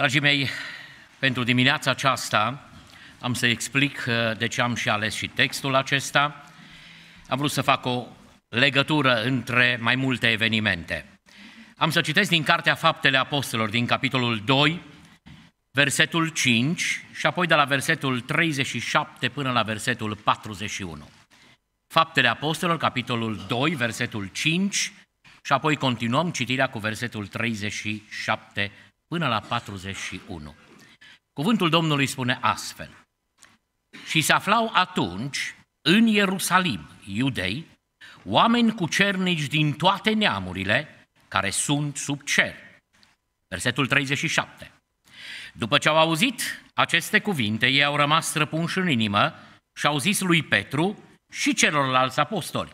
Dragii mei, pentru dimineața aceasta am să explic uh, de ce am și ales și textul acesta. Am vrut să fac o legătură între mai multe evenimente. Am să citesc din Cartea Faptele Apostolilor, din capitolul 2, versetul 5 și apoi de la versetul 37 până la versetul 41. Faptele Apostolilor, capitolul 2, versetul 5 și apoi continuăm citirea cu versetul 37 până la 41. Cuvântul Domnului spune astfel. Și se aflau atunci în Ierusalim, iudei, oameni cu cernici din toate neamurile care sunt sub cer. Versetul 37. După ce au auzit aceste cuvinte, ei au rămas străpunși în inimă și au zis lui Petru și celorlalți apostoli,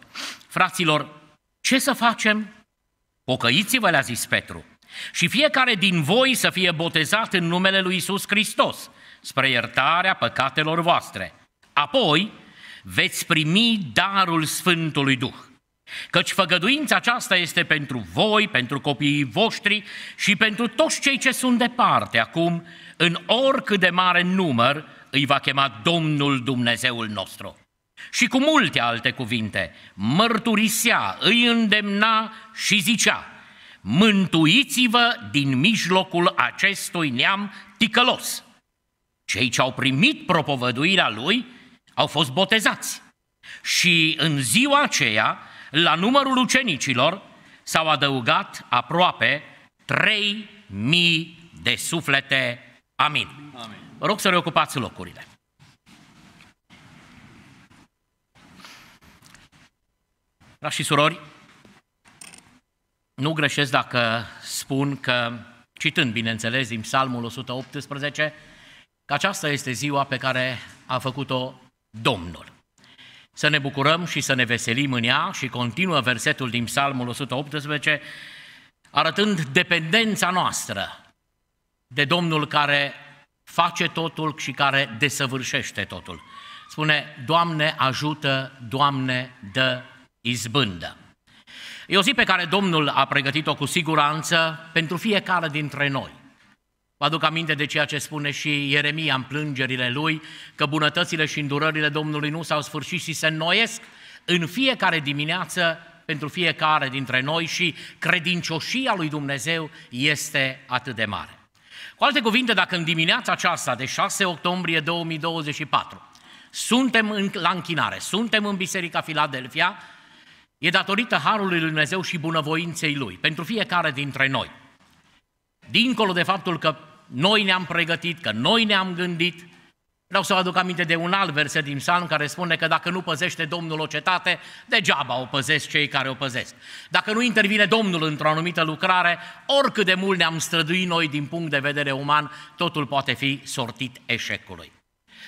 fraților, ce să facem? Pocăiți-vă, le-a zis Petru, și fiecare din voi să fie botezat în numele lui Isus Hristos, spre iertarea păcatelor voastre. Apoi veți primi darul Sfântului Duh. Căci făgăduința aceasta este pentru voi, pentru copiii voștri și pentru toți cei ce sunt departe acum, în oricât de mare număr îi va chema Domnul Dumnezeul nostru. Și cu multe alte cuvinte, mărturisea, îi îndemna și zicea, mântuiți-vă din mijlocul acestui neam ticălos. Cei ce au primit propovăduirea lui au fost botezați. Și în ziua aceea, la numărul ucenicilor, s-au adăugat aproape 3000 de suflete. Amin. Amin. Vă rog să reocupați locurile. Dragi și surori, nu greșesc dacă spun că, citând bineînțeles din Psalmul 118, că aceasta este ziua pe care a făcut-o Domnul. Să ne bucurăm și să ne veselim în ea și continuă versetul din Psalmul 118, arătând dependența noastră de Domnul care face totul și care desăvârșește totul. Spune, Doamne ajută, Doamne dă izbândă. E o zi pe care Domnul a pregătit-o cu siguranță pentru fiecare dintre noi. Vă aduc aminte de ceea ce spune și Ieremia în plângerile lui, că bunătățile și îndurările Domnului nu s-au sfârșit și se înnoiesc în fiecare dimineață pentru fiecare dintre noi și credincioșia lui Dumnezeu este atât de mare. Cu alte cuvinte, dacă în dimineața aceasta de 6 octombrie 2024 suntem în, la închinare, suntem în Biserica Filadelfia, E datorită harului lui Dumnezeu și bunăvoinței lui, pentru fiecare dintre noi. Dincolo de faptul că noi ne-am pregătit, că noi ne-am gândit, vreau să vă aduc aminte de un alt verset din psalm care spune că dacă nu păzește Domnul o cetate, degeaba o păzesc cei care o păzesc. Dacă nu intervine Domnul într-o anumită lucrare, oricât de mult ne-am străduit noi din punct de vedere uman, totul poate fi sortit eșecului.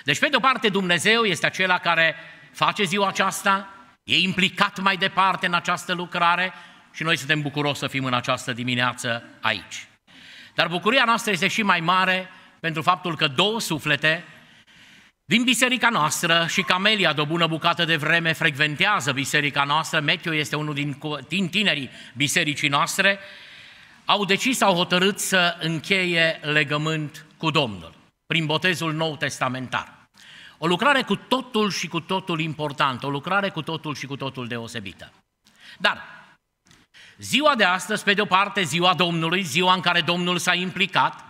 Deci, pe de o parte, Dumnezeu este acela care face ziua aceasta, E implicat mai departe în această lucrare și noi suntem bucuroși să fim în această dimineață aici. Dar bucuria noastră este și mai mare pentru faptul că două suflete din biserica noastră și Camelia, de o bună bucată de vreme, frecventează biserica noastră, Metiu este unul din, din tinerii bisericii noastre, au decis, au hotărât să încheie legământ cu Domnul prin botezul nou testamentar. O lucrare cu totul și cu totul importantă, o lucrare cu totul și cu totul deosebită. Dar ziua de astăzi, pe de o parte, ziua Domnului, ziua în care Domnul s-a implicat,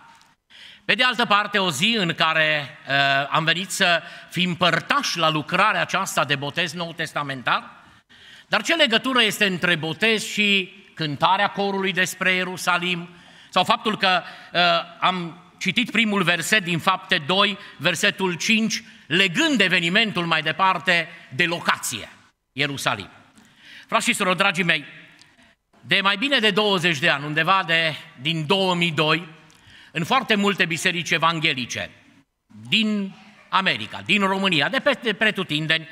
pe de altă parte, o zi în care uh, am venit să fim părtași la lucrarea aceasta de botez nou testamentar, dar ce legătură este între botez și cântarea corului despre Ierusalim, sau faptul că uh, am citit primul verset din Fapte 2, versetul 5, legând evenimentul mai departe de locație, Ierusalim. Frați și surori, dragii mei, de mai bine de 20 de ani, undeva de, din 2002, în foarte multe biserici evanghelice din America, din România, de peste pretutindeni,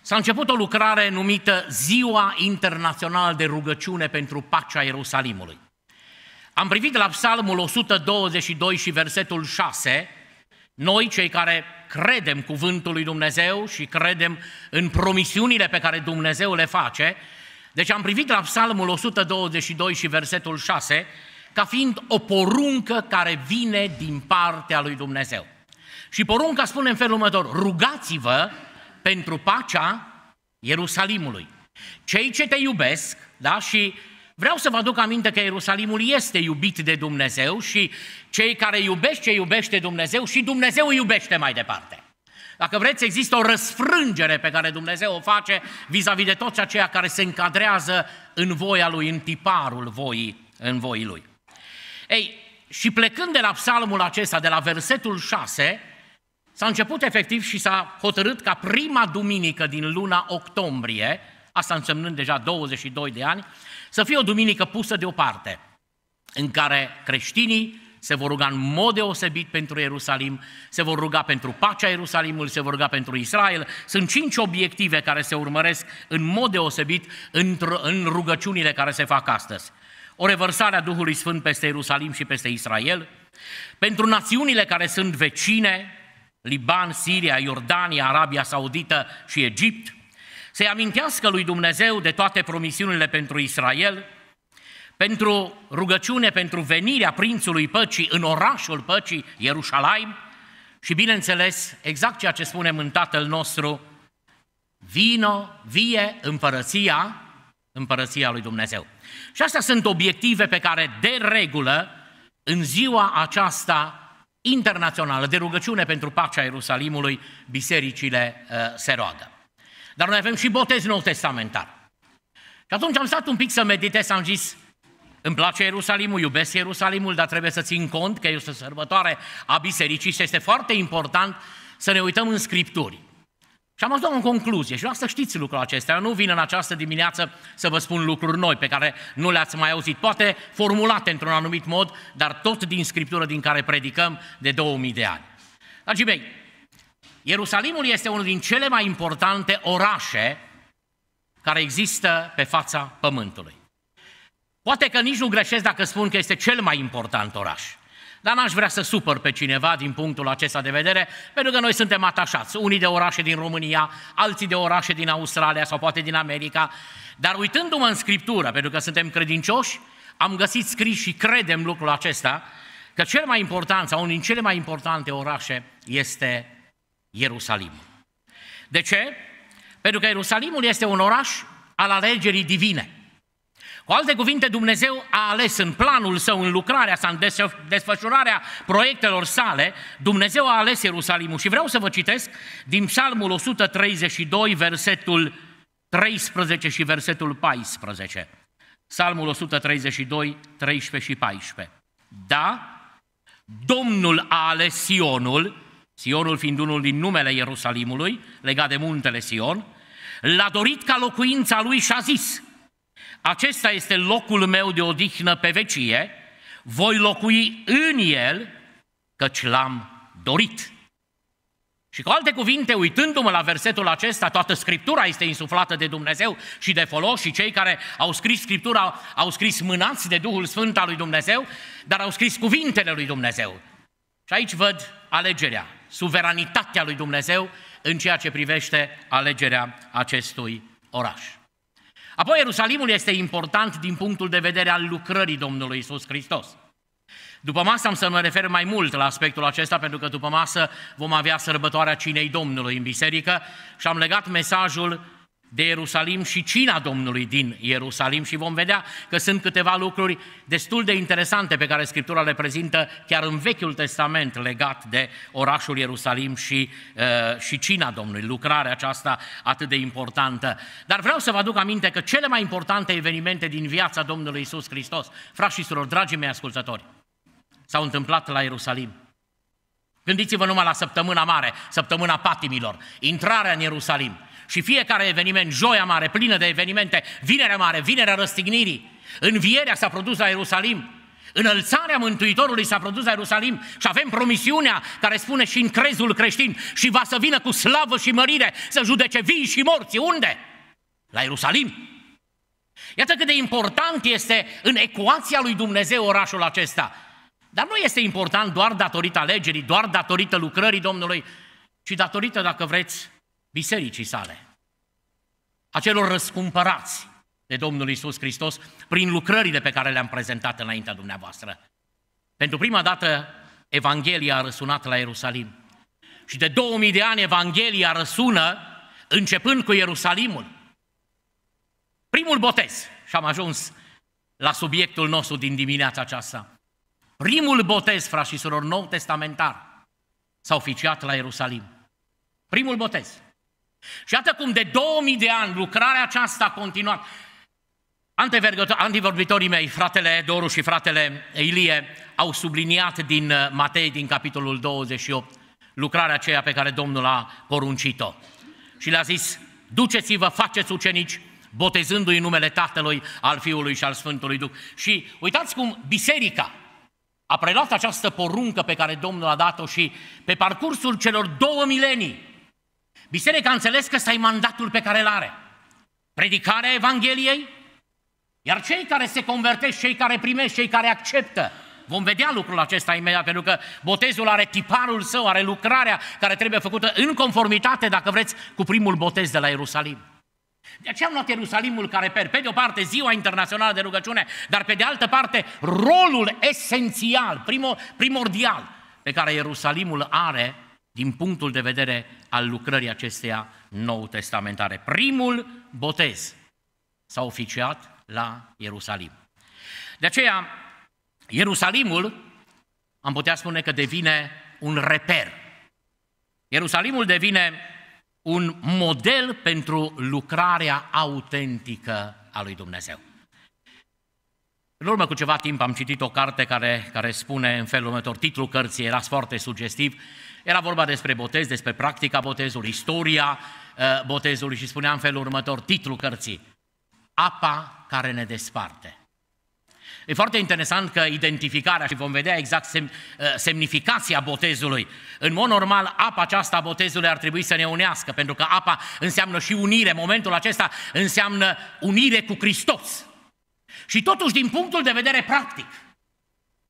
s-a început o lucrare numită Ziua Internațională de Rugăciune pentru Pacea Ierusalimului. Am privit la Psalmul 122 și versetul 6, noi, cei care credem cuvântul lui Dumnezeu și credem în promisiunile pe care Dumnezeu le face, deci am privit la Psalmul 122 și versetul 6 ca fiind o poruncă care vine din partea lui Dumnezeu. Și porunca spune în felul următor, rugați-vă pentru pacea Ierusalimului. Cei ce te iubesc, da, și Vreau să vă aduc aminte că Ierusalimul este iubit de Dumnezeu și cei care iubesc ce iubește Dumnezeu și Dumnezeu îi iubește mai departe. Dacă vreți, există o răsfrângere pe care Dumnezeu o face vis-a-vis de toți aceia care se încadrează în voia Lui, în tiparul voii, în voii Lui. Ei, și plecând de la psalmul acesta, de la versetul 6, s-a început efectiv și s-a hotărât ca prima duminică din luna octombrie, asta însemnând deja 22 de ani, să fie o duminică pusă deoparte, în care creștinii se vor ruga în mod deosebit pentru Ierusalim, se vor ruga pentru pacea Ierusalimului, se vor ruga pentru Israel. Sunt cinci obiective care se urmăresc în mod deosebit în rugăciunile care se fac astăzi. O revărsare a Duhului Sfânt peste Ierusalim și peste Israel, pentru națiunile care sunt vecine, Liban, Siria, Iordania, Arabia Saudită și Egipt, să-i amintească lui Dumnezeu de toate promisiunile pentru Israel, pentru rugăciune, pentru venirea Prințului Păcii în orașul Păcii, Ierusalim, și bineînțeles, exact ceea ce spunem în Tatăl nostru, vino, vie împărăția, împărăția lui Dumnezeu. Și astea sunt obiective pe care, de regulă, în ziua aceasta internațională de rugăciune pentru pacea Ierusalimului, bisericile uh, se roagă. Dar noi avem și botez nou testamentar. Și atunci am stat un pic să meditez, am zis, îmi place Ierusalimul, iubesc Ierusalimul, dar trebuie să țin cont că este o sărbătoare a bisericii și este foarte important să ne uităm în Scripturi. Și am ajuns la o concluzie și vreau să știți lucrul acesta. Eu nu vin în această dimineață să vă spun lucruri noi pe care nu le-ați mai auzit, poate formulate într-un anumit mod, dar tot din Scriptură din care predicăm de 2000 de ani. Dragii mei, Ierusalimul este unul din cele mai importante orașe care există pe fața pământului. Poate că nici nu greșesc dacă spun că este cel mai important oraș. Dar n-aș vrea să supăr pe cineva din punctul acesta de vedere, pentru că noi suntem atașați, unii de orașe din România, alții de orașe din Australia sau poate din America. Dar uitându-mă în Scriptură, pentru că suntem credincioși, am găsit scris și credem lucrul acesta, că cel mai important sau unul din cele mai importante orașe este Ierusalim. De ce? Pentru că Ierusalimul este un oraș al alegerii divine. Cu alte cuvinte, Dumnezeu a ales în planul său, în lucrarea sa, în desfășurarea proiectelor sale, Dumnezeu a ales Ierusalimul. Și vreau să vă citesc din Psalmul 132, versetul 13 și versetul 14. Psalmul 132, 13 și 14. Da, Domnul a ales Sionul Sionul fiind unul din numele Ierusalimului, legat de muntele Sion, l-a dorit ca locuința lui și a zis, acesta este locul meu de odihnă pe vecie, voi locui în el, căci l-am dorit. Și cu alte cuvinte, uitându-mă la versetul acesta, toată Scriptura este insuflată de Dumnezeu și de folos și cei care au scris Scriptura au scris mânați de Duhul Sfânt al lui Dumnezeu, dar au scris cuvintele lui Dumnezeu. Și aici văd alegerea suveranitatea lui Dumnezeu în ceea ce privește alegerea acestui oraș. Apoi, Ierusalimul este important din punctul de vedere al lucrării Domnului Isus Hristos. După masă am să mă refer mai mult la aspectul acesta, pentru că după masă vom avea sărbătoarea Cinei Domnului în biserică și am legat mesajul de Ierusalim și cina Domnului din Ierusalim și vom vedea că sunt câteva lucruri destul de interesante pe care Scriptura le prezintă chiar în Vechiul Testament legat de orașul Ierusalim și, uh, și cina Domnului, lucrarea aceasta atât de importantă. Dar vreau să vă aduc aminte că cele mai importante evenimente din viața Domnului Isus Hristos, frați și surori, dragii mei ascultători, s-au întâmplat la Ierusalim. Gândiți-vă numai la săptămâna mare, săptămâna patimilor, intrarea în Ierusalim și fiecare eveniment, joia mare, plină de evenimente, vinerea mare, vinerea răstignirii, învierea s-a produs la Ierusalim, Înălțarea Mântuitorului s-a produs la Ierusalim și avem promisiunea care spune și în crezul creștin și va să vină cu slavă și mărire să judece vii și morți. Unde? La Ierusalim. Iată cât de important este în ecuația lui Dumnezeu orașul acesta. Dar nu este important doar datorită alegerii, doar datorită lucrării Domnului, ci datorită, dacă vreți, bisericii sale, acelor răscumpărați de Domnul Isus Hristos prin lucrările pe care le-am prezentat înaintea dumneavoastră. Pentru prima dată, Evanghelia a răsunat la Ierusalim. Și de 2000 de ani Evanghelia răsună începând cu Ierusalimul. Primul botez, și am ajuns la subiectul nostru din dimineața aceasta. Primul botez, frați și surori, nou testamentar, s-a oficiat la Ierusalim. Primul botez. Și iată cum de 2000 de ani lucrarea aceasta a continuat. Antivorbitorii mei, fratele Doru și fratele Ilie, au subliniat din uh, Matei, din capitolul 28, lucrarea aceea pe care Domnul a poruncit-o. Și le-a zis, duceți-vă, faceți ucenici, botezându-i numele Tatălui, al Fiului și al Sfântului Duh. Și uitați cum biserica a preluat această poruncă pe care Domnul a dat-o și pe parcursul celor două milenii Biserica a înțeles că ăsta e mandatul pe care îl are. Predicarea Evangheliei, iar cei care se convertesc, cei care primesc, cei care acceptă, vom vedea lucrul acesta imediat, pentru că botezul are tiparul său, are lucrarea care trebuie făcută în conformitate, dacă vreți, cu primul botez de la Ierusalim. De aceea am luat Ierusalimul ca reper. Pe de o parte, ziua internațională de rugăciune, dar pe de altă parte, rolul esențial, primordial, pe care Ierusalimul are din punctul de vedere al lucrării acesteia nou testamentare. Primul botez s-a oficiat la Ierusalim. De aceea, Ierusalimul, am putea spune că devine un reper. Ierusalimul devine un model pentru lucrarea autentică a lui Dumnezeu. În urmă cu ceva timp am citit o carte care, care spune în felul următor, titlul cărții era foarte sugestiv, era vorba despre botez, despre practica botezului, istoria uh, botezului și spunea în felul următor, titlul cărții, Apa care ne desparte. E foarte interesant că identificarea și vom vedea exact sem, uh, semnificația botezului. În mod normal, apa aceasta a botezului ar trebui să ne unească, pentru că apa înseamnă și unire. Momentul acesta înseamnă unire cu Hristos. Și totuși, din punctul de vedere practic,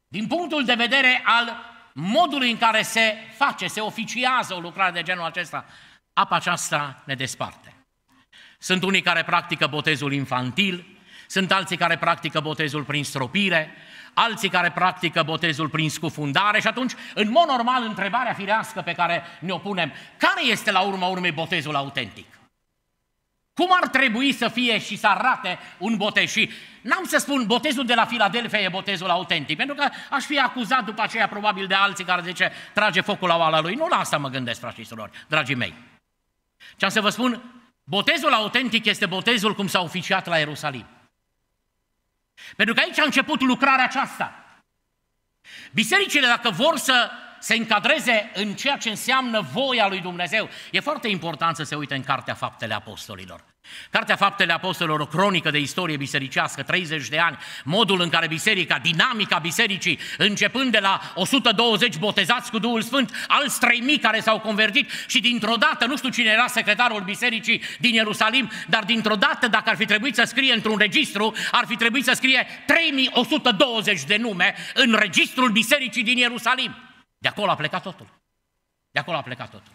din punctul de vedere al modului în care se face, se oficiază o lucrare de genul acesta, apa aceasta ne desparte. Sunt unii care practică botezul infantil, sunt alții care practică botezul prin stropire, alții care practică botezul prin scufundare și atunci, în mod normal, întrebarea firească pe care ne-o punem, care este la urma urmei botezul autentic? Cum ar trebui să fie și să arate un botez? Și n-am să spun botezul de la Filadelfia e botezul autentic, pentru că aș fi acuzat după aceea probabil de alții care zice trage focul la oala lui. Nu la asta mă gândesc, frați dragii mei. Ce am să vă spun, botezul autentic este botezul cum s-a oficiat la Ierusalim. Pentru că aici a început lucrarea aceasta. Bisericile, dacă vor să se încadreze în ceea ce înseamnă voia lui Dumnezeu. E foarte important să se uite în Cartea Faptele Apostolilor. Cartea Faptele Apostolilor, o cronică de istorie bisericească, 30 de ani, modul în care biserica, dinamica bisericii, începând de la 120 botezați cu Duhul Sfânt, alți 3000 care s-au convertit și dintr-o dată, nu știu cine era secretarul bisericii din Ierusalim, dar dintr-o dată, dacă ar fi trebuit să scrie într-un registru, ar fi trebuit să scrie 3120 de nume în registrul bisericii din Ierusalim. De acolo a plecat totul. De acolo a plecat totul.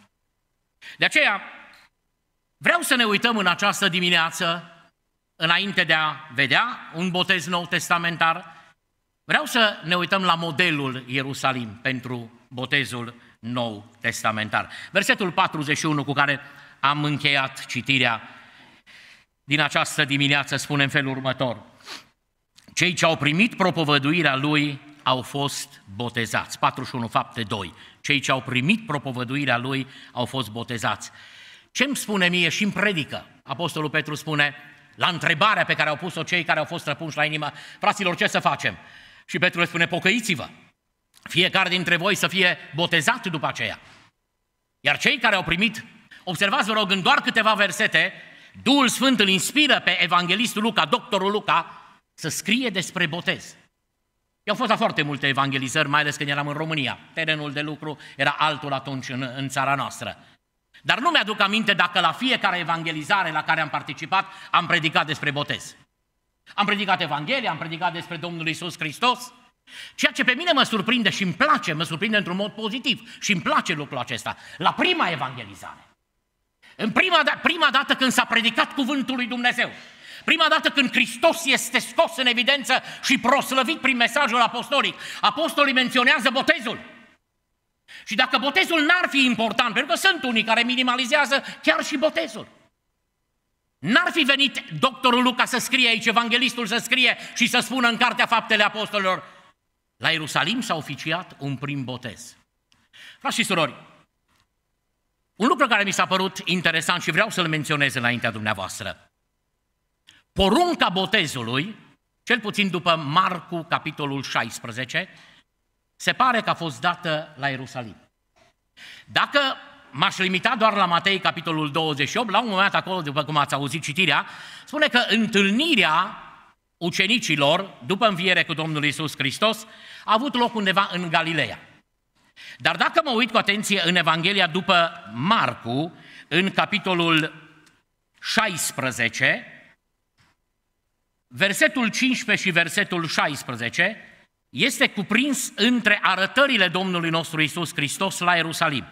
De aceea, vreau să ne uităm în această dimineață, înainte de a vedea un botez nou testamentar, vreau să ne uităm la modelul Ierusalim pentru botezul nou testamentar. Versetul 41 cu care am încheiat citirea din această dimineață spune în felul următor. Cei ce au primit propovăduirea lui au fost botezați. 41 fapte 2. Cei ce au primit propovăduirea lui au fost botezați. Ce îmi spune mie și îmi predică? Apostolul Petru spune, la întrebarea pe care au pus-o cei care au fost răpunși la inimă, fraților, ce să facem? Și Petru le spune, pocăiți-vă, fiecare dintre voi să fie botezat după aceea. Iar cei care au primit, observați, vă rog, în doar câteva versete, Duhul Sfânt îl inspiră pe evanghelistul Luca, doctorul Luca, să scrie despre botez. Eu am fost la foarte multe evangelizări, mai ales când eram în România. Terenul de lucru era altul atunci în, în țara noastră. Dar nu mi-aduc aminte dacă la fiecare evangelizare la care am participat am predicat despre botez. Am predicat Evanghelia, am predicat despre Domnul Isus Hristos. Ceea ce pe mine mă surprinde și îmi place, mă surprinde într-un mod pozitiv și îmi place lucrul acesta. La prima evangelizare, în prima, da, prima dată când s-a predicat cuvântul lui Dumnezeu, Prima dată când Hristos este scos în evidență și proslăvit prin mesajul apostolic, apostolii menționează botezul. Și dacă botezul n-ar fi important, pentru că sunt unii care minimalizează chiar și botezul. N-ar fi venit doctorul Luca să scrie aici, evanghelistul să scrie și să spună în cartea Faptele Apostolilor, la Ierusalim s-a oficiat un prim botez. Frați și surori, un lucru care mi s-a părut interesant și vreau să-l menționez înaintea dumneavoastră porunca botezului, cel puțin după Marcu, capitolul 16, se pare că a fost dată la Ierusalim. Dacă m-aș limita doar la Matei, capitolul 28, la un moment acolo, după cum ați auzit citirea, spune că întâlnirea ucenicilor, după înviere cu Domnul Isus Hristos, a avut loc undeva în Galileea. Dar dacă mă uit cu atenție în Evanghelia după Marcu, în capitolul 16, versetul 15 și versetul 16 este cuprins între arătările Domnului nostru Isus Hristos la Ierusalim.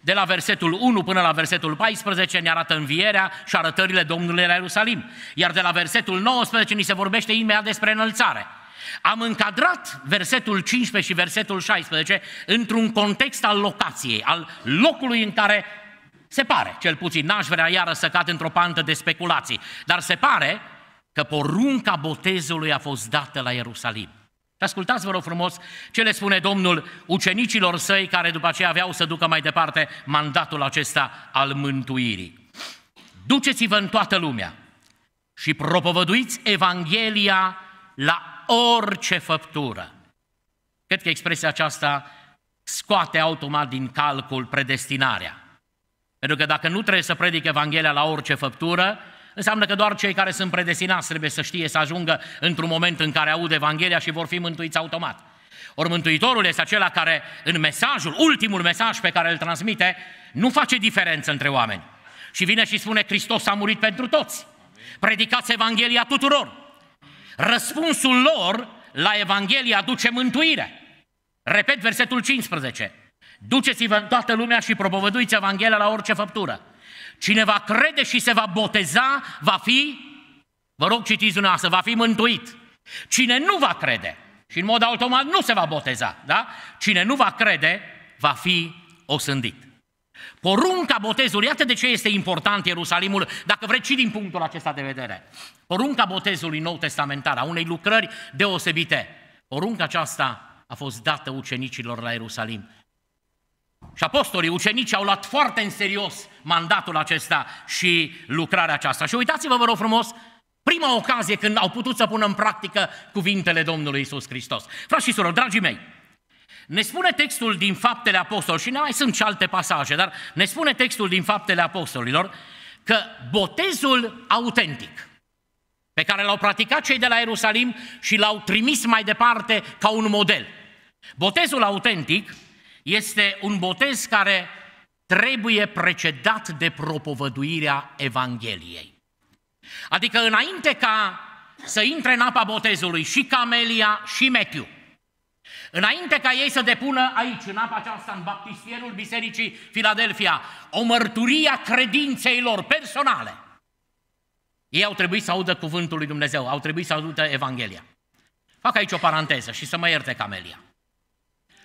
De la versetul 1 până la versetul 14 ne arată învierea și arătările Domnului la Ierusalim. Iar de la versetul 19 ni se vorbește imediat despre înălțare. Am încadrat versetul 15 și versetul 16 într-un context al locației, al locului în care se pare, cel puțin, n-aș vrea iară să cad într-o pantă de speculații, dar se pare că porunca botezului a fost dată la Ierusalim. Și ascultați, vă rog frumos, ce le spune Domnul ucenicilor săi, care după aceea aveau să ducă mai departe mandatul acesta al mântuirii. Duceți-vă în toată lumea și propovăduiți Evanghelia la orice făptură. Cred că expresia aceasta scoate automat din calcul predestinarea. Pentru că dacă nu trebuie să predic Evanghelia la orice făptură, înseamnă că doar cei care sunt predestinați trebuie să știe să ajungă într-un moment în care aud Evanghelia și vor fi mântuiți automat. Ori Mântuitorul este acela care în mesajul, ultimul mesaj pe care îl transmite, nu face diferență între oameni. Și vine și spune, Hristos a murit pentru toți. Predicați Evanghelia tuturor. Răspunsul lor la Evanghelie aduce mântuire. Repet versetul 15. Duceți-vă în toată lumea și propovăduiți Evanghelia la orice făptură. Cine va crede și se va boteza, va fi, vă rog citiți dumneavoastră, va fi mântuit. Cine nu va crede și în mod automat nu se va boteza, da? Cine nu va crede, va fi osândit. Porunca botezului, iată de ce este important Ierusalimul, dacă vreți și din punctul acesta de vedere. Porunca botezului nou testamentar, a unei lucrări deosebite. Porunca aceasta a fost dată ucenicilor la Ierusalim. Și apostolii, ucenicii au luat foarte în serios mandatul acesta și lucrarea aceasta. Și uitați-vă, vă rog frumos, prima ocazie când au putut să pună în practică cuvintele Domnului Isus Hristos. Frați și surori, dragii mei, ne spune textul din Faptele Apostolilor, și ne mai sunt și alte pasaje, dar ne spune textul din Faptele Apostolilor că botezul autentic pe care l-au practicat cei de la Ierusalim și l-au trimis mai departe ca un model. Botezul autentic este un botez care trebuie precedat de propovăduirea Evangheliei. Adică înainte ca să intre în apa botezului și Camelia și Metiu, înainte ca ei să depună aici, în apa aceasta, în baptistierul Bisericii Filadelfia, o mărturie a credinței lor personale, ei au trebuit să audă cuvântul lui Dumnezeu, au trebuit să audă Evanghelia. Fac aici o paranteză și să mă ierte Camelia.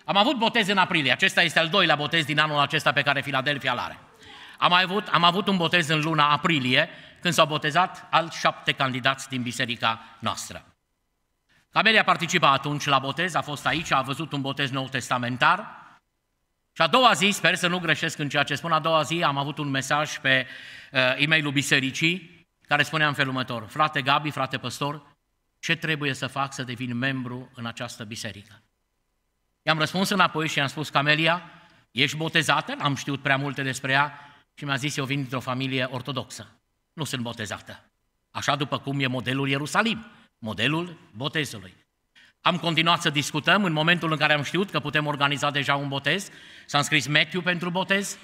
Am avut botez în aprilie, acesta este al doilea botez din anul acesta pe care Filadelfia îl are. Am avut, am avut un botez în luna aprilie, când s-au botezat alți șapte candidați din biserica noastră. Camelia participa atunci la botez, a fost aici, a văzut un botez nou testamentar, și a doua zi, sper să nu greșesc în ceea ce spun, a doua zi am avut un mesaj pe uh, e mail bisericii care spunea în felul următor, frate Gabi, frate păstor, ce trebuie să fac să devin membru în această biserică? I-am răspuns înapoi și i-am spus, Camelia, ești botezată? Am știut prea multe despre ea și mi-a zis, eu vin dintr-o familie ortodoxă, nu sunt botezată. Așa după cum e modelul Ierusalim, modelul botezului. Am continuat să discutăm în momentul în care am știut că putem organiza deja un botez. S-a scris Matthew pentru botez.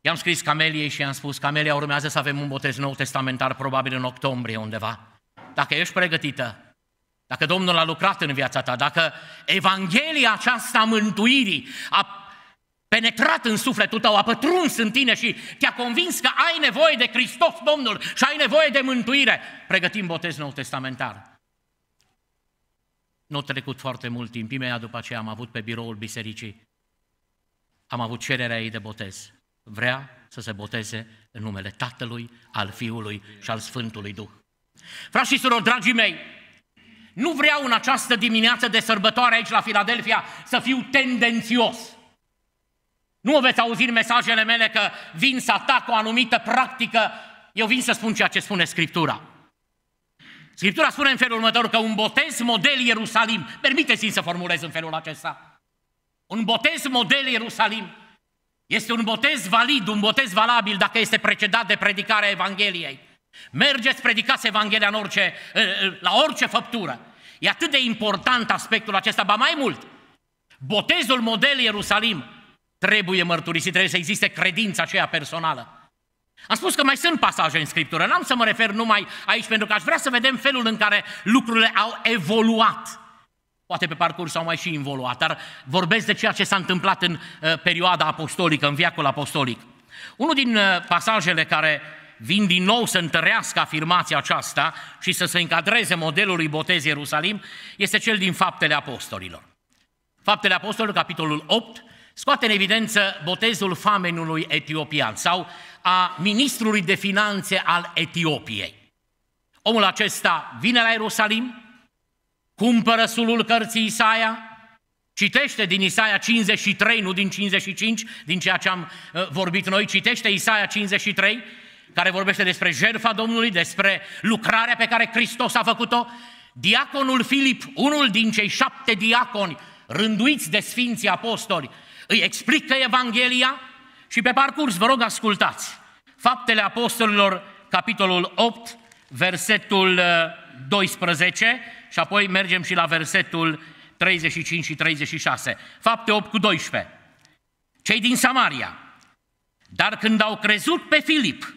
I-am scris Cameliei și i-am spus, Camelia, urmează să avem un botez nou testamentar, probabil în octombrie undeva. Dacă ești pregătită, dacă Domnul a lucrat în viața ta, dacă Evanghelia aceasta a mântuirii a penetrat în sufletul tău, a pătruns în tine și te-a convins că ai nevoie de Hristos Domnul și ai nevoie de mântuire, pregătim botez nou testamentar. Nu a trecut foarte mult timp, imediat după aceea am avut pe biroul bisericii, am avut cererea ei de botez. Vrea să se boteze în numele Tatălui, al Fiului și al Sfântului Duh. Frați și surori, dragii mei, nu vreau în această dimineață de sărbătoare aici la Filadelfia să fiu tendențios. Nu o veți auzi în mesajele mele că vin să atac o anumită practică. Eu vin să spun ceea ce spune Scriptura. Scriptura spune în felul următor că un botez model Ierusalim, permiteți-mi să formulez în felul acesta, un botez model Ierusalim este un botez valid, un botez valabil dacă este precedat de predicarea Evangheliei. Mergeți, predicați Evanghelia în orice, la orice făptură. E atât de important aspectul acesta, ba mai mult. Botezul model Ierusalim trebuie mărturisit, trebuie să existe credința aceea personală. Am spus că mai sunt pasaje în Scriptură, n-am să mă refer numai aici, pentru că aș vrea să vedem felul în care lucrurile au evoluat. Poate pe parcurs au mai și involuat, dar vorbesc de ceea ce s-a întâmplat în uh, perioada apostolică, în viacul apostolic. Unul din uh, pasajele care vin din nou să întărească afirmația aceasta și să se încadreze modelul lui Botez Ierusalim, este cel din Faptele Apostolilor. Faptele Apostolilor, capitolul 8, scoate în evidență botezul famenului etiopian sau a ministrului de finanțe al Etiopiei. Omul acesta vine la Ierusalim, cumpără sulul cărții Isaia, citește din Isaia 53, nu din 55, din ceea ce am uh, vorbit noi, citește Isaia 53 care vorbește despre jertfa Domnului, despre lucrarea pe care Hristos a făcut-o, diaconul Filip, unul din cei șapte diaconi rânduiți de Sfinții Apostoli, îi explică Evanghelia și pe parcurs, vă rog, ascultați. Faptele Apostolilor, capitolul 8, versetul 12 uh, și apoi mergem și la versetul 35 și 36. Fapte 8 cu 12. Cei din Samaria, dar când au crezut pe Filip,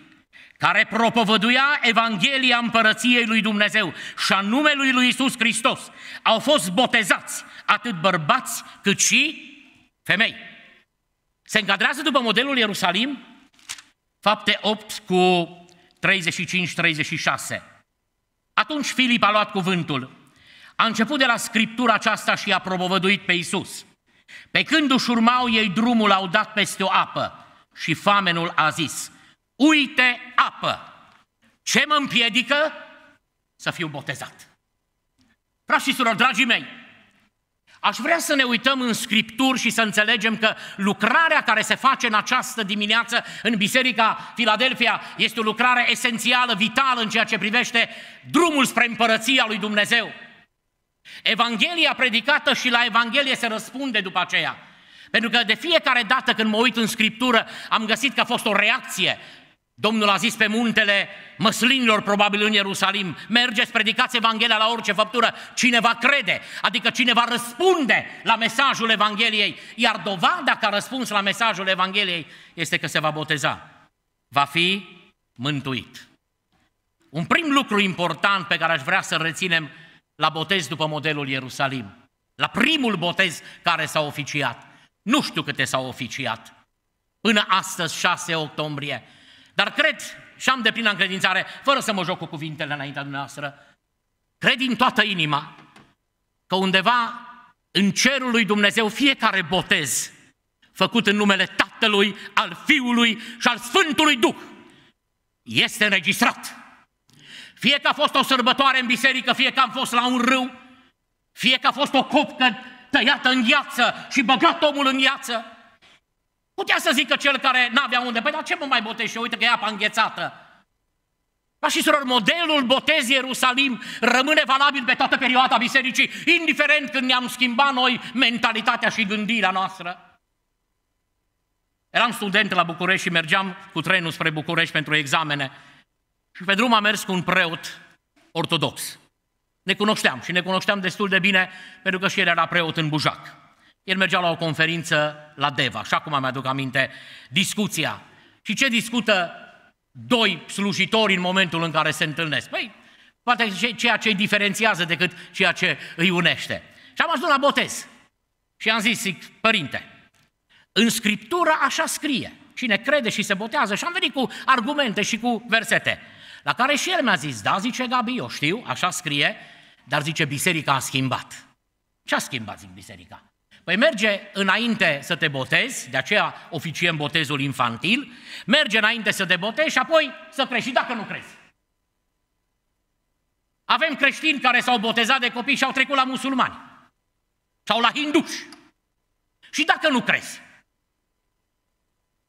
care propovăduia Evanghelia Împărăției lui Dumnezeu și a numelui lui Isus Hristos, au fost botezați atât bărbați cât și femei. Se încadrează după modelul Ierusalim, fapte 8 cu 35-36. Atunci Filip a luat cuvântul. A început de la scriptura aceasta și a propovăduit pe Isus. Pe când își urmau ei drumul, au dat peste o apă și famenul a zis – uite apă. Ce mă împiedică? Să fiu botezat. Frați și surori, dragii mei, aș vrea să ne uităm în Scripturi și să înțelegem că lucrarea care se face în această dimineață în Biserica Filadelfia este o lucrare esențială, vitală în ceea ce privește drumul spre împărăția lui Dumnezeu. Evanghelia predicată și la Evanghelie se răspunde după aceea. Pentru că de fiecare dată când mă uit în Scriptură, am găsit că a fost o reacție Domnul a zis pe muntele măslinilor, probabil în Ierusalim, mergeți, predicați Evanghelia la orice făptură, cineva crede, adică cineva răspunde la mesajul Evangheliei, iar dovada că a răspuns la mesajul Evangheliei este că se va boteza, va fi mântuit. Un prim lucru important pe care aș vrea să reținem la botez după modelul Ierusalim, la primul botez care s-a oficiat, nu știu câte s-au oficiat, până astăzi 6 octombrie, dar cred și am deplină încredințare, fără să mă joc cu cuvintele înaintea dumneavoastră, cred din toată inima că undeva în cerul lui Dumnezeu fiecare botez făcut în numele Tatălui, al Fiului și al Sfântului Duh este înregistrat. Fie că a fost o sărbătoare în biserică, fie că am fost la un râu, fie că a fost o copcă tăiată în gheață și băgat omul în gheață, Putea să zică cel care n-avea unde, păi dar ce mă mai botez și uite că e apa înghețată. Ca și surori, modelul botez Ierusalim rămâne valabil pe toată perioada bisericii, indiferent când ne-am schimbat noi mentalitatea și gândirea noastră. Eram student la București și mergeam cu trenul spre București pentru examene. Și pe drum am mers cu un preot ortodox. Ne cunoșteam și ne cunoșteam destul de bine pentru că și el era preot în Bujac. El mergea la o conferință la Deva, așa cum am aduc aminte discuția. Și ce discută doi slujitori în momentul în care se întâlnesc? Păi, poate ceea ce îi diferențiază decât ceea ce îi unește. Și am ajuns la botez. Și am zis, zic, părinte, în Scriptură așa scrie. Cine crede și se botează. Și am venit cu argumente și cu versete. La care și el mi-a zis, da, zice Gabi, eu știu, așa scrie, dar zice, biserica a schimbat. Ce a schimbat, zic, biserica? Păi merge înainte să te botezi, de aceea oficiem botezul infantil, merge înainte să te botezi și apoi să crești, și dacă nu crezi. Avem creștini care s-au botezat de copii și au trecut la musulmani sau la hinduși. Și dacă nu crezi?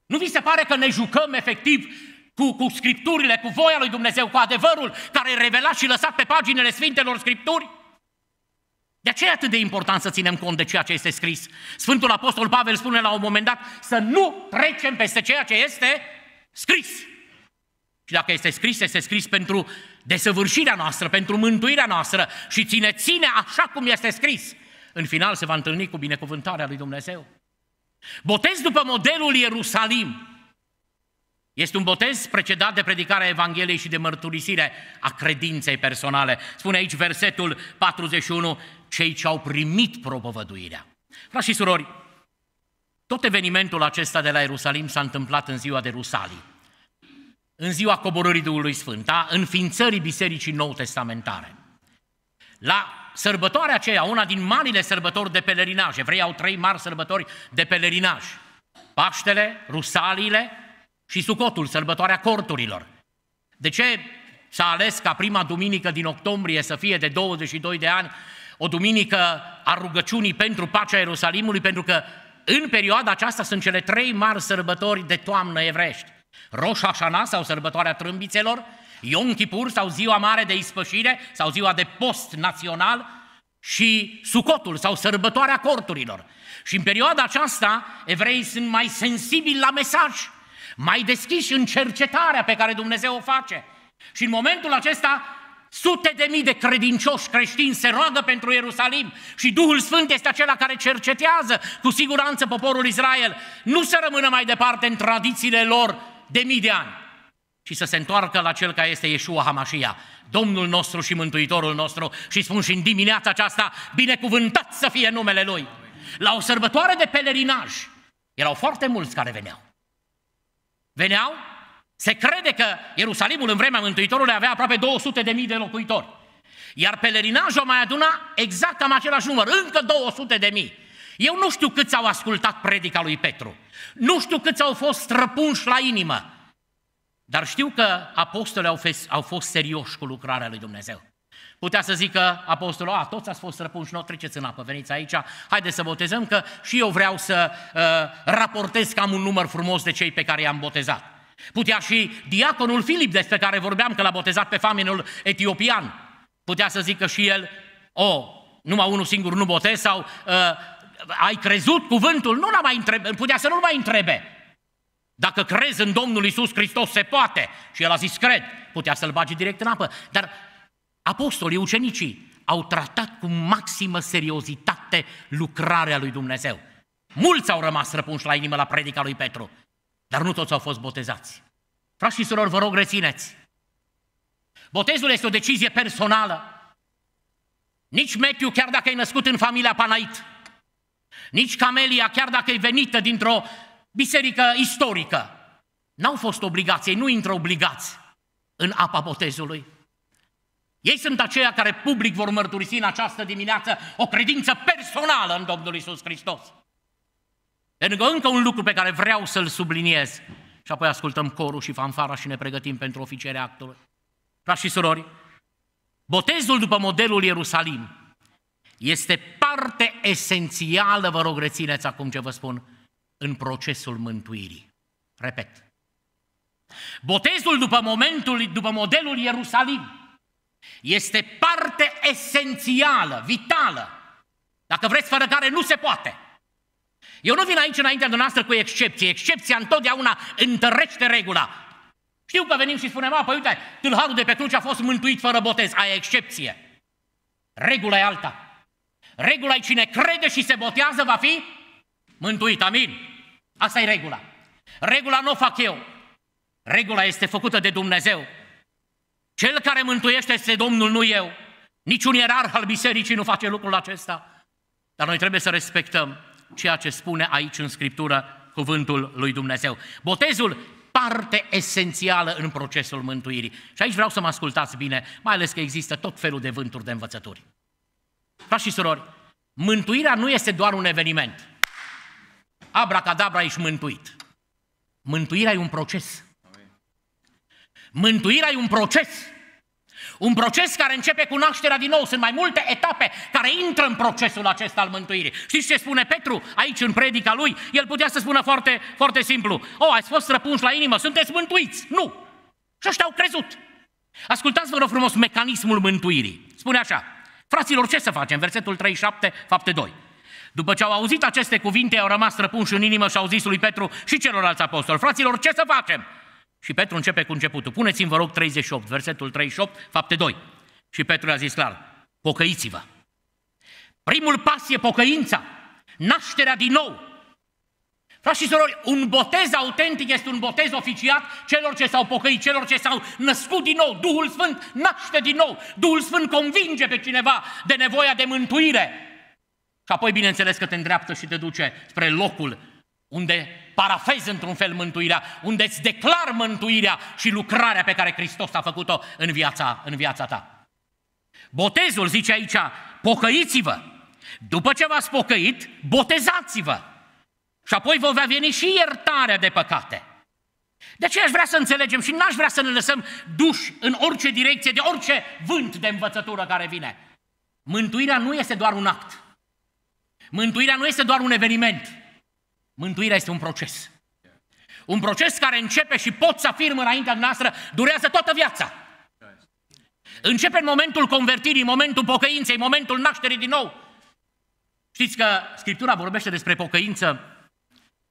Nu vi se pare că ne jucăm efectiv cu, cu scripturile, cu voia lui Dumnezeu, cu adevărul care e revelat și lăsat pe paginile Sfintelor Scripturi? De aceea e atât de important să ținem cont de ceea ce este scris. Sfântul Apostol Pavel spune la un moment dat să nu trecem peste ceea ce este scris. Și dacă este scris, este scris pentru desăvârșirea noastră, pentru mântuirea noastră și ține, ține așa cum este scris. În final se va întâlni cu binecuvântarea lui Dumnezeu. Botez după modelul Ierusalim. Este un botez precedat de predicarea Evangheliei și de mărturisire a credinței personale. Spune aici versetul 41, cei ce au primit propovăduirea. Frați și surori, tot evenimentul acesta de la Ierusalim s-a întâmplat în ziua de Rusalii, în ziua coborârii Duhului Sfânt, în înființării Bisericii Nou Testamentare. La sărbătoarea aceea, una din marile sărbători de pelerinaj, evrei au trei mari sărbători de pelerinaj, Paștele, Rusaliile și Sucotul, sărbătoarea corturilor. De ce s-a ales ca prima duminică din octombrie să fie de 22 de ani o duminică a rugăciunii pentru pacea Ierusalimului, pentru că în perioada aceasta sunt cele trei mari sărbători de toamnă evrești. Rosh Hashanah sau sărbătoarea trâmbițelor, Yom Kippur sau ziua mare de ispășire sau ziua de post național și Sucotul sau sărbătoarea corturilor. Și în perioada aceasta evreii sunt mai sensibili la mesaj, mai deschiși în cercetarea pe care Dumnezeu o face. Și în momentul acesta Sute de mii de credincioși creștini se roagă pentru Ierusalim și Duhul Sfânt este acela care cercetează cu siguranță poporul Israel. Nu să rămână mai departe în tradițiile lor de mii de ani, ci să se întoarcă la cel care este Iesua Hamașia, Domnul nostru și Mântuitorul nostru și spun și în dimineața aceasta, binecuvântat să fie numele Lui. La o sărbătoare de pelerinaj erau foarte mulți care veneau. Veneau se crede că Ierusalimul în vremea Mântuitorului avea aproape 200 de mii de locuitori. Iar pelerinajul mai aduna exact cam același număr, încă 200 de mii. Eu nu știu câți au ascultat predica lui Petru. Nu știu câți au fost străpunși la inimă. Dar știu că apostolii au, fes, au fost serioși cu lucrarea lui Dumnezeu. Putea să zică apostolul, a, toți ați fost răpunși, nu, treceți în apă, veniți aici, haideți să botezăm, că și eu vreau să uh, raportez cam un număr frumos de cei pe care i-am botezat. Putea și diaconul Filip, despre care vorbeam că l-a botezat pe faminul etiopian, putea să zică și el, o, oh, numai unul singur nu botez sau uh, ai crezut cuvântul? Nu l-a mai întrebe, putea să nu-l mai întrebe. Dacă crezi în Domnul Isus Hristos, se poate. Și el a zis, cred. Putea să-l bage direct în apă. Dar apostolii, ucenicii, au tratat cu maximă seriozitate lucrarea lui Dumnezeu. Mulți au rămas răpunși la inimă la predica lui Petru. Dar nu toți au fost botezați. Frați și surori, vă rog, rețineți. Botezul este o decizie personală. Nici Metiu, chiar dacă e născut în familia Panait, nici Camelia, chiar dacă e venită dintr-o biserică istorică, n-au fost obligați, ei nu intră obligați în apa botezului. Ei sunt aceia care public vor mărturisi în această dimineață o credință personală în Domnul Isus Hristos. Pentru că încă un lucru pe care vreau să-l subliniez și apoi ascultăm corul și fanfara și ne pregătim pentru oficierea actului. Frați și surori, botezul după modelul Ierusalim este parte esențială, vă rog rețineți acum ce vă spun, în procesul mântuirii. Repet. Botezul după, momentul, după modelul Ierusalim este parte esențială, vitală, dacă vreți, fără care nu se poate eu nu vin aici înaintea dumneavoastră cu excepție. Excepția întotdeauna întărește regula. Știu că venim și spunem, a, păi uite, tâlharul de pe cruce a fost mântuit fără botez. Aia e excepție. Regula e alta. Regula e cine crede și se botează va fi mântuit. Amin. Asta e regula. Regula nu o fac eu. Regula este făcută de Dumnezeu. Cel care mântuiește este Domnul, nu eu. Niciun ierarh al bisericii nu face lucrul acesta. Dar noi trebuie să respectăm ceea ce spune aici în Scriptură cuvântul lui Dumnezeu. Botezul parte esențială în procesul mântuirii. Și aici vreau să mă ascultați bine, mai ales că există tot felul de vânturi de învățături. Frați și surori, mântuirea nu este doar un eveniment. Abracadabra, ești mântuit. Mântuirea e un proces. Mântuirea e un proces. Un proces care începe cu nașterea din nou. Sunt mai multe etape care intră în procesul acesta al mântuirii. Știți ce spune Petru aici în predica lui? El putea să spună foarte, foarte simplu. O, ați fost răpunși la inimă, sunteți mântuiți. Nu. Și ăștia au crezut. Ascultați, vă rog frumos, mecanismul mântuirii. Spune așa. Fraților, ce să facem? Versetul 37, fapte 2. După ce au auzit aceste cuvinte, au rămas răpunși în inimă și au zis lui Petru și celorlalți apostoli, fraților, ce să facem? Și Petru începe cu începutul. Puneți-mi, vă rog, 38, versetul 38, fapte 2. Și Petru a zis clar, pocăiți-vă. Primul pas e pocăința, nașterea din nou. Frați și sorori, un botez autentic este un botez oficiat celor ce s-au pocăit, celor ce s-au născut din nou. Duhul Sfânt naște din nou, Duhul Sfânt convinge pe cineva de nevoia de mântuire. Și apoi, bineînțeles, că te îndreaptă și te duce spre locul unde parafezi într-un fel mântuirea, unde îți declar mântuirea și lucrarea pe care Hristos a făcut-o în viața, în viața ta. Botezul zice aici, pocăiți-vă. După ce v-ați pocăit, botezați-vă. Și apoi vă va veni și iertarea de păcate. De ce aș vrea să înțelegem și n-aș vrea să ne lăsăm duși în orice direcție, de orice vânt de învățătură care vine. Mântuirea nu este doar un act. Mântuirea nu este doar un eveniment. Mântuirea este un proces. Un proces care începe și pot să afirm înaintea noastră, durează toată viața. Începe în momentul convertirii, momentul pocăinței, momentul nașterii din nou. Știți că Scriptura vorbește despre pocăință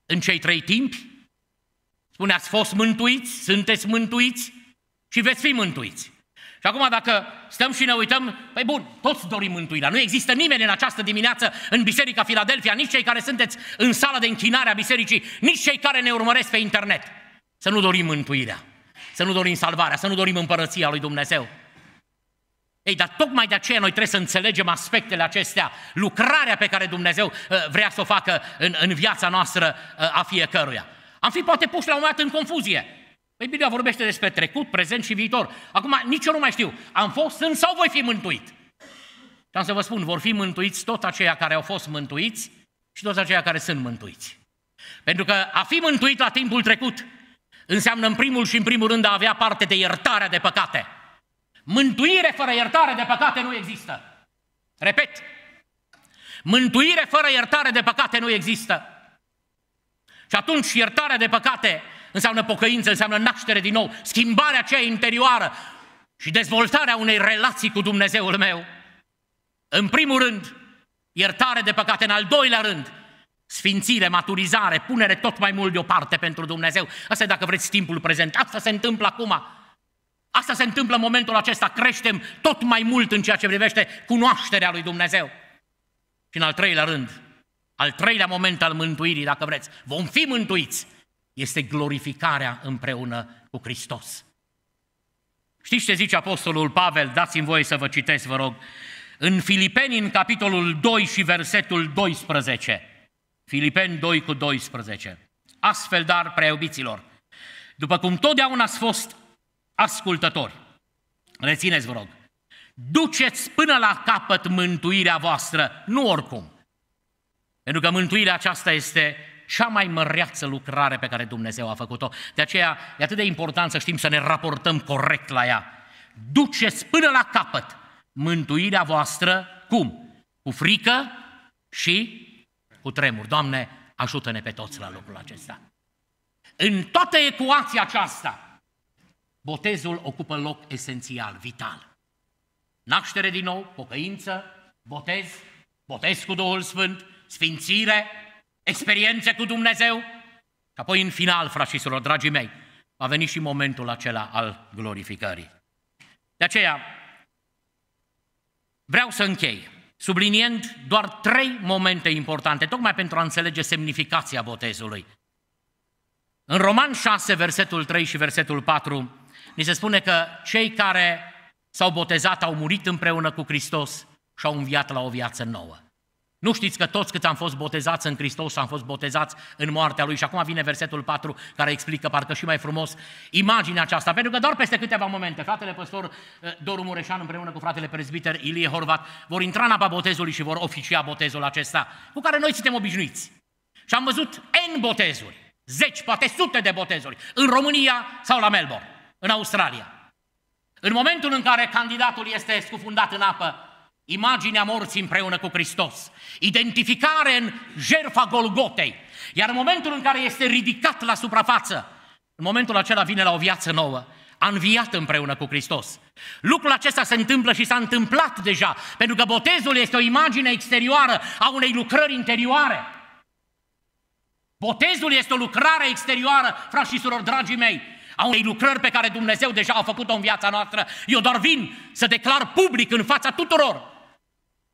în cei trei timpi. Spune, ați fost mântuiți, sunteți mântuiți și veți fi mântuiți. Și acum dacă stăm și ne uităm, păi bun, toți dorim mântuirea. Nu există nimeni în această dimineață în Biserica Filadelfia, nici cei care sunteți în sala de închinare a bisericii, nici cei care ne urmăresc pe internet. Să nu dorim mântuirea, să nu dorim salvarea, să nu dorim împărăția lui Dumnezeu. Ei, dar tocmai de aceea noi trebuie să înțelegem aspectele acestea, lucrarea pe care Dumnezeu uh, vrea să o facă în, în viața noastră uh, a fiecăruia. Am fi poate puși la un moment dat în confuzie. Păi Biblia vorbește despre trecut, prezent și viitor. Acum nici eu nu mai știu. Am fost, sunt sau voi fi mântuit? Și am să vă spun, vor fi mântuiți tot aceia care au fost mântuiți și toți aceia care sunt mântuiți. Pentru că a fi mântuit la timpul trecut înseamnă în primul și în primul rând a avea parte de iertarea de păcate. Mântuire fără iertare de păcate nu există. Repet, mântuire fără iertare de păcate nu există. Și atunci iertarea de păcate înseamnă pocăință, înseamnă naștere din nou, schimbarea aceea interioară și dezvoltarea unei relații cu Dumnezeul meu. În primul rând, iertare de păcate, în al doilea rând, sfințire, maturizare, punere tot mai mult deoparte pentru Dumnezeu. Asta e dacă vreți timpul prezent. Asta se întâmplă acum. Asta se întâmplă în momentul acesta. Creștem tot mai mult în ceea ce privește cunoașterea lui Dumnezeu. Și în al treilea rând, al treilea moment al mântuirii, dacă vreți, vom fi mântuiți este glorificarea împreună cu Hristos. Știți ce zice Apostolul Pavel? Dați-mi voie să vă citesc, vă rog. În Filipeni, în capitolul 2 și versetul 12. Filipeni 2 cu 12. Astfel, dar, preobiților, după cum totdeauna ați fost ascultători, rețineți, vă rog, duceți până la capăt mântuirea voastră, nu oricum. Pentru că mântuirea aceasta este cea mai măreață lucrare pe care Dumnezeu a făcut-o. De aceea e atât de important să știm să ne raportăm corect la ea. Duceți până la capăt mântuirea voastră, cum? Cu frică și cu tremur. Doamne, ajută-ne pe toți la lucrul acesta. În toată ecuația aceasta, botezul ocupă loc esențial, vital. Naștere din nou, pocăință, botez, botez cu Duhul Sfânt, sfințire, experiențe cu Dumnezeu. Și apoi, în final, frașisilor, dragii mei, va veni și momentul acela al glorificării. De aceea, vreau să închei subliniend doar trei momente importante, tocmai pentru a înțelege semnificația botezului. În Roman 6, versetul 3 și versetul 4, ni se spune că cei care s-au botezat au murit împreună cu Hristos și au înviat la o viață nouă. Nu știți că toți câți am fost botezați în Hristos am fost botezați în moartea Lui. Și acum vine versetul 4 care explică parcă și mai frumos imaginea aceasta. Pentru că doar peste câteva momente fratele păstor eh, Doru Mureșan împreună cu fratele prezbiter Ilie Horvat vor intra în apa botezului și vor oficia botezul acesta cu care noi suntem obișnuiți. Și am văzut N botezuri, zeci, poate sute de botezuri, în România sau la Melbourne, în Australia. În momentul în care candidatul este scufundat în apă, imaginea morții împreună cu Hristos, identificare în jertfa Golgotei. Iar în momentul în care este ridicat la suprafață, în momentul acela vine la o viață nouă, a înviat împreună cu Hristos. Lucrul acesta se întâmplă și s-a întâmplat deja, pentru că botezul este o imagine exterioară a unei lucrări interioare. Botezul este o lucrare exterioară, frați și surori, dragii mei, a unei lucrări pe care Dumnezeu deja a făcut-o în viața noastră. Eu doar vin să declar public în fața tuturor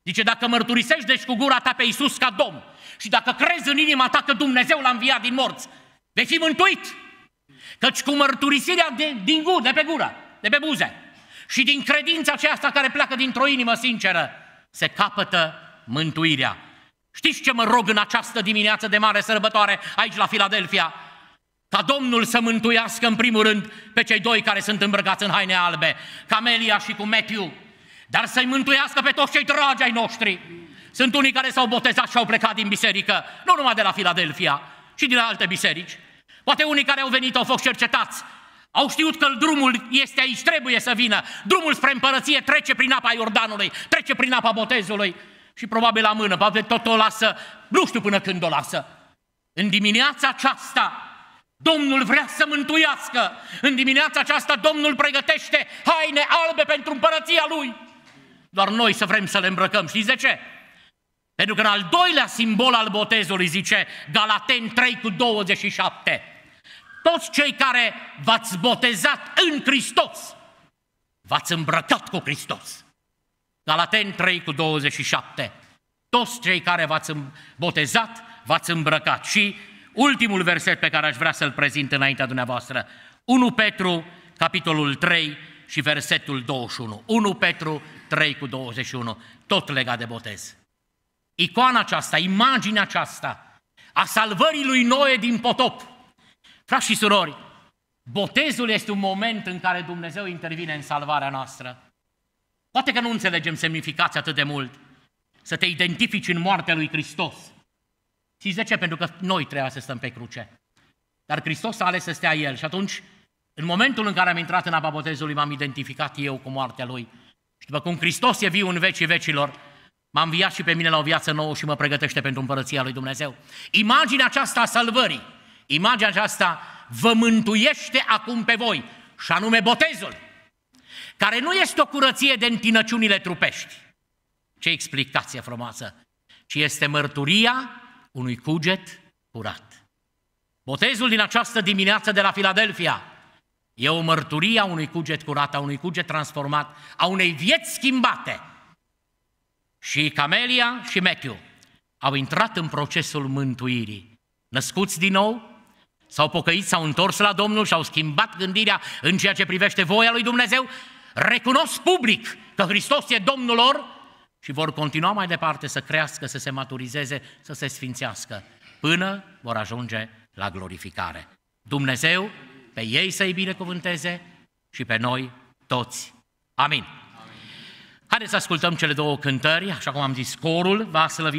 Zice, dacă mărturisești deci cu gura ta pe Iisus ca Domn și dacă crezi în inima ta că Dumnezeu l-a înviat din morți, vei fi mântuit. Căci cu mărturisirea de, din gură, de pe gură, de pe buze și din credința aceasta care pleacă dintr-o inimă sinceră, se capătă mântuirea. Știți ce mă rog în această dimineață de mare sărbătoare aici la Filadelfia? Ca Domnul să mântuiască în primul rând pe cei doi care sunt îmbrăcați în haine albe, Camelia și cu Matthew, dar să-i mântuiască pe toți cei dragi ai noștri. Sunt unii care s-au botezat și au plecat din biserică, nu numai de la Filadelfia, și din alte biserici. Poate unii care au venit au fost cercetați, au știut că drumul este aici, trebuie să vină. Drumul spre împărăție trece prin apa Iordanului, trece prin apa botezului și probabil la mână, poate tot o lasă, nu știu până când o lasă. În dimineața aceasta, Domnul vrea să mântuiască. În dimineața aceasta, Domnul pregătește haine albe pentru împărăția Lui doar noi să vrem să le îmbrăcăm. Știți de ce? Pentru că în al doilea simbol al botezului zice Galaten 3 cu 27. Toți cei care v-ați botezat în Hristos, v-ați îmbrăcat cu Hristos. Galaten 3 cu 27. Toți cei care v-ați botezat, v-ați îmbrăcat. Și ultimul verset pe care aș vrea să-l prezint înaintea dumneavoastră. 1 Petru, capitolul 3 și versetul 21. 1 Petru, 3 cu 21, tot legat de botez. Icoana aceasta, imaginea aceasta a salvării lui Noe din potop. Frați și surori, botezul este un moment în care Dumnezeu intervine în salvarea noastră. Poate că nu înțelegem semnificația atât de mult, să te identifici în moartea lui Hristos. Și de ce? Pentru că noi trebuia să stăm pe cruce. Dar Hristos a ales să stea El și atunci, în momentul în care am intrat în apa botezului, m-am identificat eu cu moartea Lui și după cum Hristos e viu în vecii vecilor, m-a înviat și pe mine la o viață nouă și mă pregătește pentru împărăția lui Dumnezeu. Imaginea aceasta a salvării, imaginea aceasta vă mântuiește acum pe voi, și anume botezul, care nu este o curăție de întinăciunile trupești. Ce explicație frumoasă! Ci este mărturia unui cuget curat. Botezul din această dimineață de la Filadelfia – E o mărturie a unui cuget curat, a unui cuget transformat, a unei vieți schimbate. Și Camelia și Matthew au intrat în procesul mântuirii. Născuți din nou, s-au pocăit, s-au întors la Domnul și au schimbat gândirea în ceea ce privește voia lui Dumnezeu, recunosc public că Hristos e Domnul lor și vor continua mai departe să crească, să se maturizeze, să se sfințească, până vor ajunge la glorificare. Dumnezeu pe ei să-i binecuvânteze și pe noi toți. Amin. Amin. Haideți să ascultăm cele două cântări, așa cum am zis, corul va slăvi